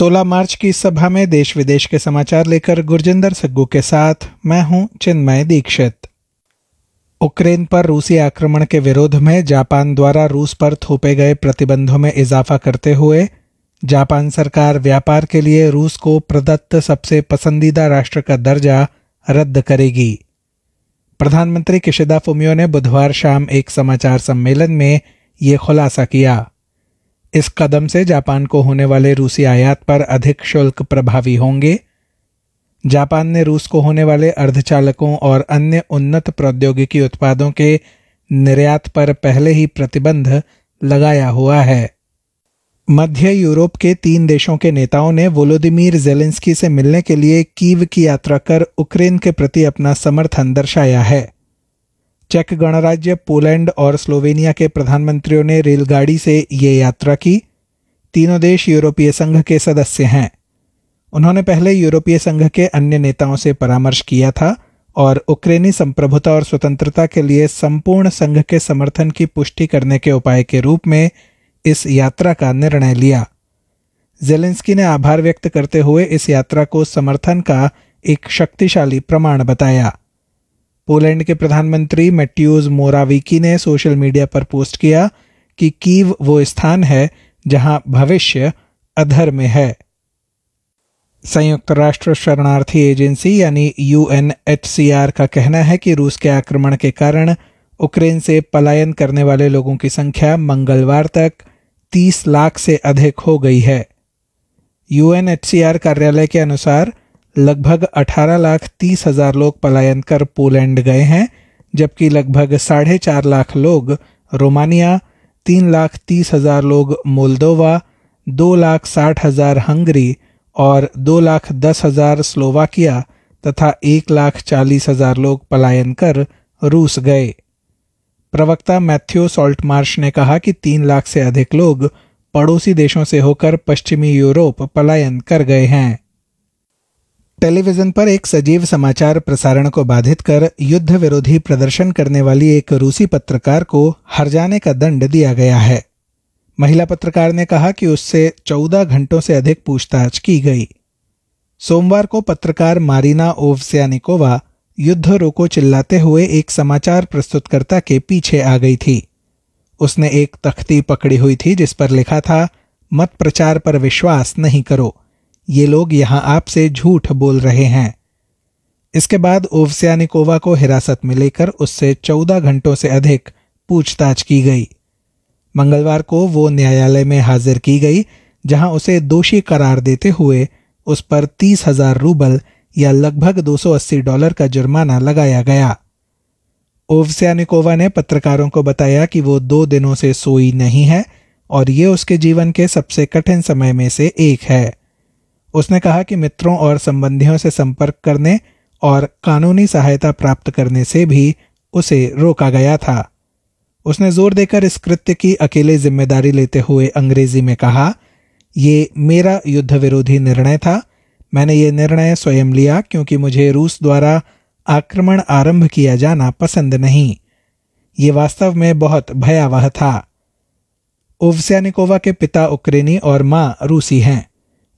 16 मार्च की सभा में देश विदेश के समाचार लेकर गुरजिंदर सग्गू के साथ मैं हूं चिन्मय दीक्षित उक्रेन पर रूसी आक्रमण के विरोध में जापान द्वारा रूस पर थोपे गए प्रतिबंधों में इजाफा करते हुए जापान सरकार व्यापार के लिए रूस को प्रदत्त सबसे पसंदीदा राष्ट्र का दर्जा रद्द करेगी प्रधानमंत्री किशिदा फुमियो ने बुधवार शाम एक समाचार सम्मेलन में ये खुलासा किया इस कदम से जापान को होने वाले रूसी आयात पर अधिक शुल्क प्रभावी होंगे जापान ने रूस को होने वाले अर्धचालकों और अन्य उन्नत प्रौद्योगिकी उत्पादों के निर्यात पर पहले ही प्रतिबंध लगाया हुआ है मध्य यूरोप के तीन देशों के नेताओं ने वोलोदिमिर जेलेंस्की से मिलने के लिए कीव की यात्रा कर उक्रेन के प्रति अपना समर्थन दर्शाया है चेक गणराज्य पोलैंड और स्लोवेनिया के प्रधानमंत्रियों ने रेलगाड़ी से ये यात्रा की तीनों देश यूरोपीय संघ के सदस्य हैं उन्होंने पहले यूरोपीय संघ के अन्य नेताओं से परामर्श किया था और उक्रेनी संप्रभुता और स्वतंत्रता के लिए संपूर्ण संघ के समर्थन की पुष्टि करने के उपाय के रूप में इस यात्रा का निर्णय लिया जेलेंस्की ने आभार व्यक्त करते हुए इस यात्रा को समर्थन का एक शक्तिशाली प्रमाण बताया पोलैंड के प्रधानमंत्री मेट्यूज मोराविकी ने सोशल मीडिया पर पोस्ट किया कि कीव वो स्थान है जहां भविष्य अधर में है संयुक्त राष्ट्र शरणार्थी एजेंसी यानी यूएनएचसीआर का कहना है कि रूस के आक्रमण के कारण उक्रेन से पलायन करने वाले लोगों की संख्या मंगलवार तक 30 लाख से अधिक हो गई है यूएनएचसीआर कार्यालय के अनुसार लगभग 18 लाख तीस हजार लोग पलायन कर पोलैंड गए हैं जबकि लगभग साढ़े चार लाख लोग रोमानिया तीन लाख तीस हजार लोग मोलदोवा दो लाख साठ हजार हंगरी और दो लाख दस हजार स्लोवाकिया तथा एक लाख चालीस हजार लोग पलायन कर रूस गए प्रवक्ता मैथ्यू सॉल्टमार्श ने कहा कि तीन लाख से अधिक लोग पड़ोसी देशों से होकर पश्चिमी यूरोप पलायन कर गए हैं टेलीविजन पर एक सजीव समाचार प्रसारण को बाधित कर युद्ध विरोधी प्रदर्शन करने वाली एक रूसी पत्रकार को हर जाने का दंड दिया गया है महिला पत्रकार ने कहा कि उससे चौदह घंटों से अधिक पूछताछ की गई सोमवार को पत्रकार मारिना ओवस्यानिकोवा युद्ध रोको चिल्लाते हुए एक समाचार प्रस्तुतकर्ता के पीछे आ गई थी उसने एक तख्ती पकड़ी हुई थी जिस पर लिखा था मत प्रचार पर विश्वास नहीं करो ये लोग यहां आपसे झूठ बोल रहे हैं इसके बाद ओवस्यानिकोवा को हिरासत में लेकर उससे चौदह घंटों से अधिक पूछताछ की गई मंगलवार को वो न्यायालय में हाजिर की गई जहां उसे दोषी करार देते हुए उस पर तीस हजार रूबल या लगभग 280 डॉलर का जुर्माना लगाया गया ओवस्यानिकोवा ने पत्रकारों को बताया कि वो दो दिनों से सोई नहीं है और ये उसके जीवन के सबसे कठिन समय में से एक है उसने कहा कि मित्रों और संबंधियों से संपर्क करने और कानूनी सहायता प्राप्त करने से भी उसे रोका गया था उसने जोर देकर इस कृत्य की अकेले जिम्मेदारी लेते हुए अंग्रेजी में कहा ये मेरा युद्ध विरोधी निर्णय था मैंने ये निर्णय स्वयं लिया क्योंकि मुझे रूस द्वारा आक्रमण आरंभ किया जाना पसंद नहीं ये वास्तव में बहुत भयावह था ओवस्यानिकोवा के पिता उक्रेनी और मां रूसी हैं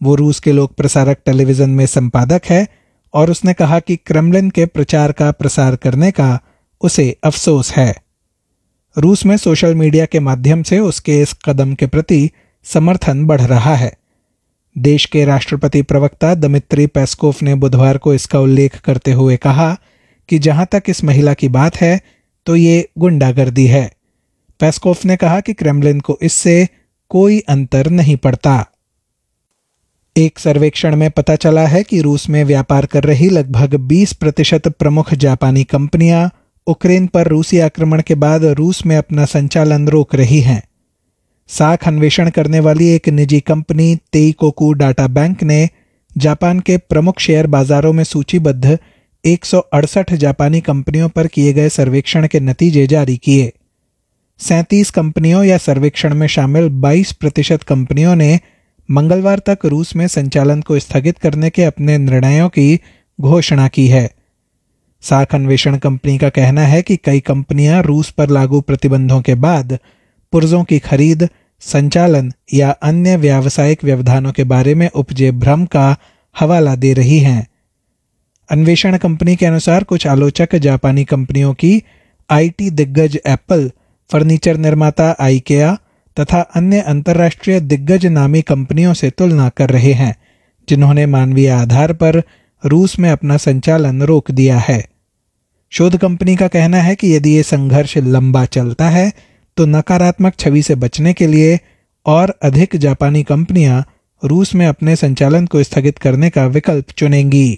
वो रूस के लोक प्रसारक टेलीविजन में संपादक है और उसने कहा कि क्रेमलिन के प्रचार का प्रसार करने का उसे अफसोस है रूस में सोशल मीडिया के माध्यम से उसके इस कदम के प्रति समर्थन बढ़ रहा है देश के राष्ट्रपति प्रवक्ता दमित्री पेस्कोफ ने बुधवार को इसका उल्लेख करते हुए कहा कि जहां तक इस महिला की बात है तो ये गुंडागर्दी है पेस्कोफ ने कहा कि क्रेमलिन को इससे कोई अंतर नहीं पड़ता एक सर्वेक्षण में पता चला है कि रूस में व्यापार कर रही लगभग 20 प्रतिशत प्रमुख जापानी कंपनियां उक्रेन पर रूसी आक्रमण के बाद रूस में अपना संचालन रोक रही हैं साख अन्वेषण करने वाली एक निजी कंपनी तेईकोकू डाटा बैंक ने जापान के प्रमुख शेयर बाजारों में सूचीबद्ध एक जापानी कंपनियों पर किए गए सर्वेक्षण के नतीजे जारी किए सैंतीस कंपनियों या सर्वेक्षण में शामिल 22 प्रतिशत कंपनियों ने मंगलवार तक रूस में संचालन को स्थगित करने के अपने निर्णयों की घोषणा की है साख अन्वेषण कंपनी का कहना है कि कई कंपनियां रूस पर लागू प्रतिबंधों के बाद पुर्जों की खरीद संचालन या अन्य व्यावसायिक व्यवधानों के बारे में उपजे भ्रम का हवाला दे रही हैं अन्वेषण कंपनी के अनुसार कुछ आलोचक जापानी कंपनियों की आईटी दिग्गज एप्पल फर्नीचर निर्माता आईकेया तथा अन्य अंतर्राष्ट्रीय दिग्गज नामी कंपनियों से तुलना कर रहे हैं जिन्होंने मानवीय आधार पर रूस में अपना संचालन रोक दिया है शोध कंपनी का कहना है कि यदि ये संघर्ष लंबा चलता है तो नकारात्मक छवि से बचने के लिए और अधिक जापानी कंपनियां रूस में अपने संचालन को स्थगित करने का विकल्प चुनेंगी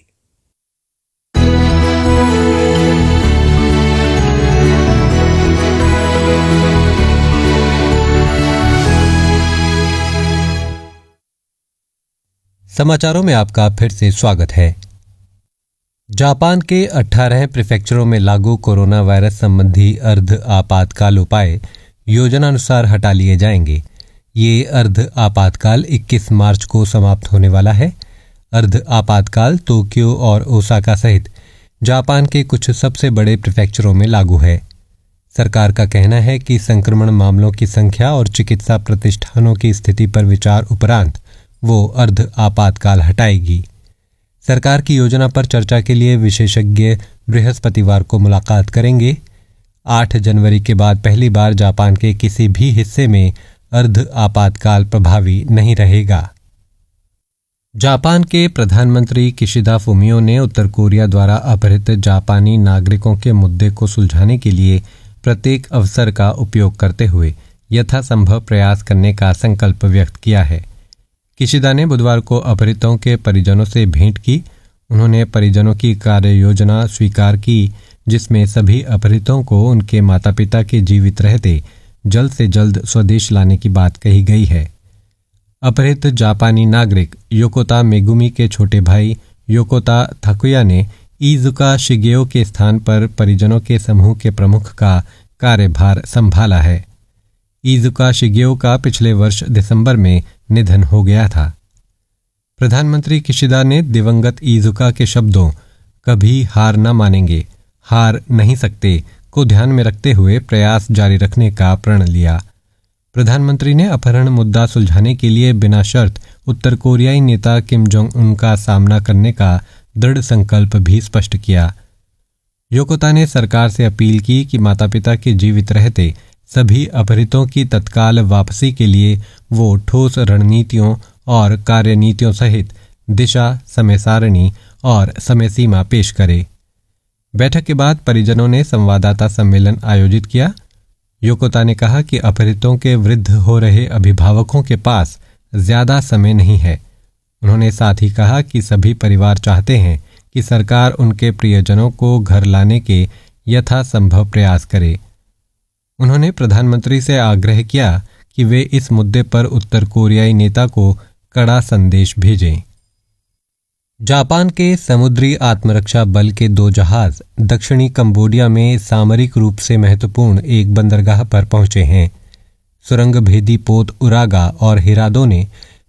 समाचारों में आपका फिर से स्वागत है जापान के 18 प्रिफेक्चरों में लागू कोरोना वायरस संबंधी अर्ध आपातकाल उपाय योजना अनुसार हटा लिए जाएंगे ये अर्ध आपातकाल 21 मार्च को समाप्त होने वाला है अर्ध आपातकाल टोक्यो और ओसाका सहित जापान के कुछ सबसे बड़े प्रिफेक्चरों में लागू है सरकार का कहना है कि संक्रमण मामलों की संख्या और चिकित्सा प्रतिष्ठानों की स्थिति पर विचार उपरांत वो अर्ध आपातकाल हटाएगी सरकार की योजना पर चर्चा के लिए विशेषज्ञ बृहस्पतिवार को मुलाकात करेंगे आठ जनवरी के बाद पहली बार जापान के किसी भी हिस्से में अर्ध आपातकाल प्रभावी नहीं रहेगा जापान के प्रधानमंत्री किशिदा फुमियो ने उत्तर कोरिया द्वारा अपहृत जापानी नागरिकों के मुद्दे को सुलझाने के लिए प्रत्येक अवसर का उपयोग करते हुए यथासंभव प्रयास करने का संकल्प व्यक्त किया है किशिदा ने बुधवार को अपहृतों के परिजनों से भेंट की उन्होंने परिजनों की कार्य योजना स्वीकार की जिसमें सभी अपहृतों को उनके माता पिता के जीवित रहते जल्द से जल्द स्वदेश लाने की बात कही गई है अपहृत जापानी नागरिक योकोता मेगुमी के छोटे भाई योकोता थकुया ने ईजुका शिगेओ के स्थान पर परिजनों के समूह के प्रमुख का कार्यभार संभाला है ईजुका शिगेओ का पिछले वर्ष दिसंबर में निधन हो गया था प्रधानमंत्री किशिदा ने दिवंगत ईजुका के शब्दों कभी हार न मानेंगे हार नहीं सकते को ध्यान में रखते हुए प्रयास जारी रखने का प्रण लिया प्रधानमंत्री ने अपहरण मुद्दा सुलझाने के लिए बिना शर्त उत्तर कोरियाई नेता किम जोंग उन का सामना करने का दृढ़ संकल्प भी स्पष्ट किया योकोता ने सरकार से अपील की कि माता पिता के जीवित रहते सभी अपहृतों की तत्काल वापसी के लिए वो ठोस रणनीतियों और कार्यनीतियों सहित दिशा समय सारणी और समय सीमा पेश करे बैठक के बाद परिजनों ने संवाददाता सम्मेलन आयोजित किया योकोता ने कहा कि अपहृतों के वृद्ध हो रहे अभिभावकों के पास ज्यादा समय नहीं है उन्होंने साथ ही कहा कि सभी परिवार चाहते हैं कि सरकार उनके प्रियजनों को घर लाने के यथासंभव प्रयास करे उन्होंने प्रधानमंत्री से आग्रह किया कि वे इस मुद्दे पर उत्तर कोरियाई नेता को कड़ा संदेश भेजें जापान के समुद्री आत्मरक्षा बल के दो जहाज दक्षिणी कंबोडिया में सामरिक रूप से महत्वपूर्ण एक बंदरगाह पर पहुंचे हैं सुरंग भेदी पोत उरागा और हिरादो ने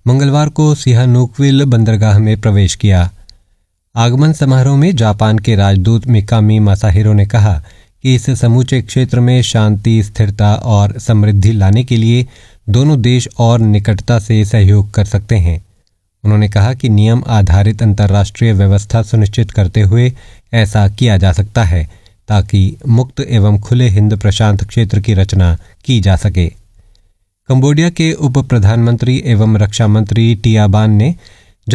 मंगलवार को सिहानुकविल बंदरगाह में प्रवेश किया आगमन समारोह में जापान के राजदूत मिकामी मासाहिरो ने कहा कि इस समूचे क्षेत्र में शांति स्थिरता और समृद्धि लाने के लिए दोनों देश और निकटता से सहयोग कर सकते हैं उन्होंने कहा कि नियम आधारित अंतर्राष्ट्रीय व्यवस्था सुनिश्चित करते हुए ऐसा किया जा सकता है ताकि मुक्त एवं खुले हिंद प्रशांत क्षेत्र की रचना की जा सके कंबोडिया के उप प्रधानमंत्री एवं रक्षा मंत्री टियाबान ने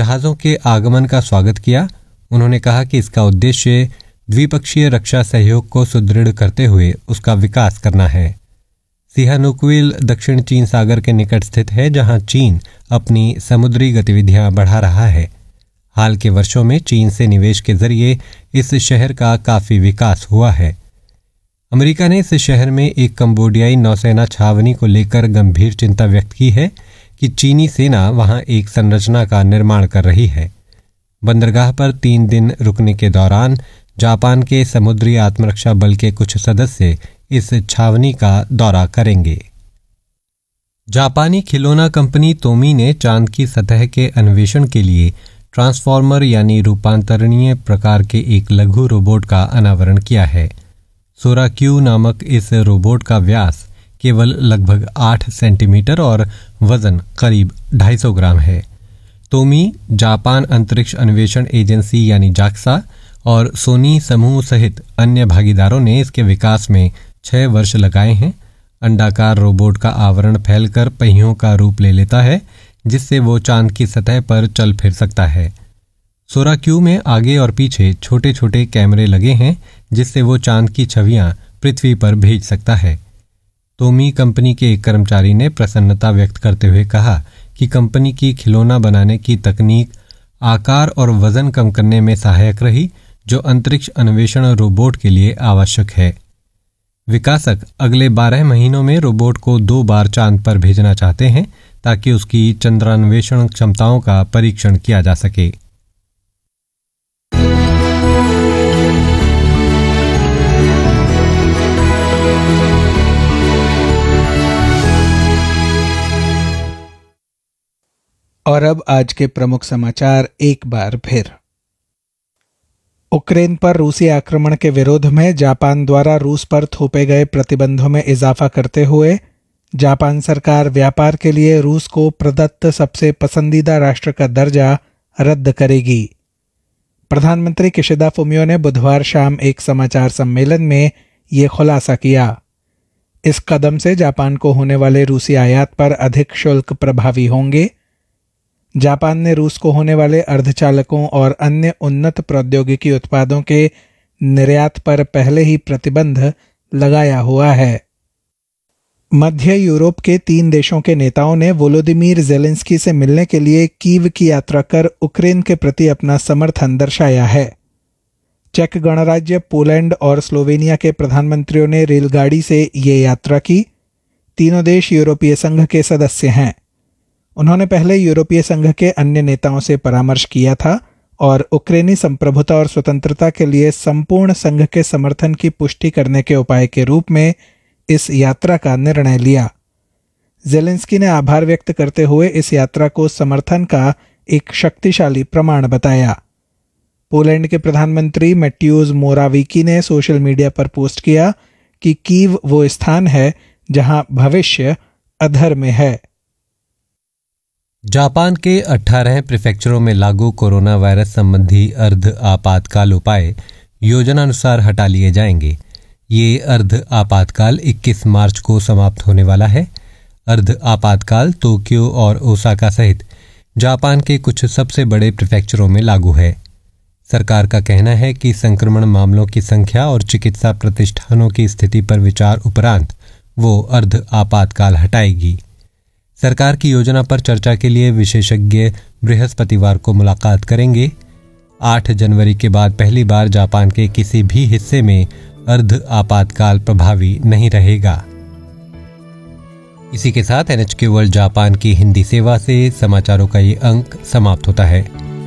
जहाज़ों के आगमन का स्वागत किया उन्होंने कहा कि इसका उद्देश्य द्विपक्षीय रक्षा सहयोग को सुदृढ़ करते हुए उसका विकास करना है सिहानुकुविल दक्षिण चीन सागर के निकट स्थित है जहां चीन अपनी समुद्री गतिविधियां बढ़ा रहा है हाल के वर्षों में चीन से निवेश के जरिए इस शहर का काफ़ी विकास हुआ है अमेरिका ने इस शहर में एक कंबोडियाई नौसेना छावनी को लेकर गंभीर चिंता व्यक्त की है कि चीनी सेना वहां एक संरचना का निर्माण कर रही है बंदरगाह पर तीन दिन रुकने के दौरान जापान के समुद्री आत्मरक्षा बल के कुछ सदस्य इस छावनी का दौरा करेंगे जापानी खिलौना कंपनी तोमी ने चांद की सतह के अन्वेषण के लिए ट्रांसफॉर्मर यानी रूपांतरणीय प्रकार के एक लघु रोबोट का अनावरण किया है सोरा क्यू नामक इस रोबोट का व्यास केवल लगभग आठ सेंटीमीटर और वजन करीब सौ ग्राम है तोमी जापान अंतरिक्ष अन्वेषण एजेंसी यानी जाक्सा और सोनी समूह सहित अन्य भागीदारों ने इसके विकास में छह वर्ष लगाए हैं अंडाकार रोबोट का आवरण फैलकर पहियों का रूप ले लेता है जिससे वो चांद की सतह पर चल फिर सकता है सोरा क्यू में आगे और पीछे छोटे छोटे कैमरे लगे हैं जिससे वो चांद की छवियां पृथ्वी पर भेज सकता है तोमी कंपनी के एक कर्मचारी ने प्रसन्नता व्यक्त करते हुए कहा कि कंपनी की खिलौना बनाने की तकनीक आकार और वजन कम करने में सहायक रही जो अंतरिक्ष अन्वेषण रोबोट के लिए आवश्यक है विकासक अगले 12 महीनों में रोबोट को दो बार चांद पर भेजना चाहते हैं ताकि उसकी चंद्रान्वेषण क्षमताओं का परीक्षण किया जा सके और अब आज के प्रमुख समाचार एक बार फिर उक्रेन पर रूसी आक्रमण के विरोध में जापान द्वारा रूस पर थोपे गए प्रतिबंधों में इजाफा करते हुए जापान सरकार व्यापार के लिए रूस को प्रदत्त सबसे पसंदीदा राष्ट्र का दर्जा रद्द करेगी प्रधानमंत्री किशिदा फुमियो ने बुधवार शाम एक समाचार सम्मेलन में ये खुलासा किया इस कदम से जापान को होने वाले रूसी आयात पर अधिक शुल्क प्रभावी होंगे जापान ने रूस को होने वाले अर्धचालकों और अन्य उन्नत प्रौद्योगिकी उत्पादों के निर्यात पर पहले ही प्रतिबंध लगाया हुआ है मध्य यूरोप के तीन देशों के नेताओं ने वोलोदिमीर जेलेंस्की से मिलने के लिए कीव की यात्रा कर उक्रेन के प्रति अपना समर्थन दर्शाया है चेक गणराज्य पोलैंड और स्लोवेनिया के प्रधानमंत्रियों ने रेलगाड़ी से ये यात्रा की तीनों देश यूरोपीय संघ के सदस्य हैं उन्होंने पहले यूरोपीय संघ के अन्य नेताओं से परामर्श किया था और उक्रेनी संप्रभुता और स्वतंत्रता के लिए संपूर्ण संघ के समर्थन की पुष्टि करने के उपाय के रूप में इस यात्रा का निर्णय लिया जेलेंस्की ने आभार व्यक्त करते हुए इस यात्रा को समर्थन का एक शक्तिशाली प्रमाण बताया पोलैंड के प्रधानमंत्री मेट्यूज मोराविकी ने सोशल मीडिया पर पोस्ट किया कि कीव वो स्थान है जहां भविष्य अधर में है जापान के 18 प्रिफेक्चरों में लागू कोरोना वायरस संबंधी अर्ध आपातकाल उपाय योजनानुसार हटा लिए जाएंगे ये अर्ध आपातकाल 21 मार्च को समाप्त होने वाला है अर्ध आपातकाल टोक्यो और ओसाका सहित जापान के कुछ सबसे बड़े प्रिफेक्चरों में लागू है सरकार का कहना है कि संक्रमण मामलों की संख्या और चिकित्सा प्रतिष्ठानों की स्थिति पर विचार उपरांत वो अर्ध आपातकाल हटाएगी सरकार की योजना पर चर्चा के लिए विशेषज्ञ बृहस्पतिवार को मुलाकात करेंगे 8 जनवरी के बाद पहली बार जापान के किसी भी हिस्से में अर्ध आपातकाल प्रभावी नहीं रहेगा इसी के साथ एनएचके वर्ल्ड जापान की हिंदी सेवा से समाचारों का ये अंक समाप्त होता है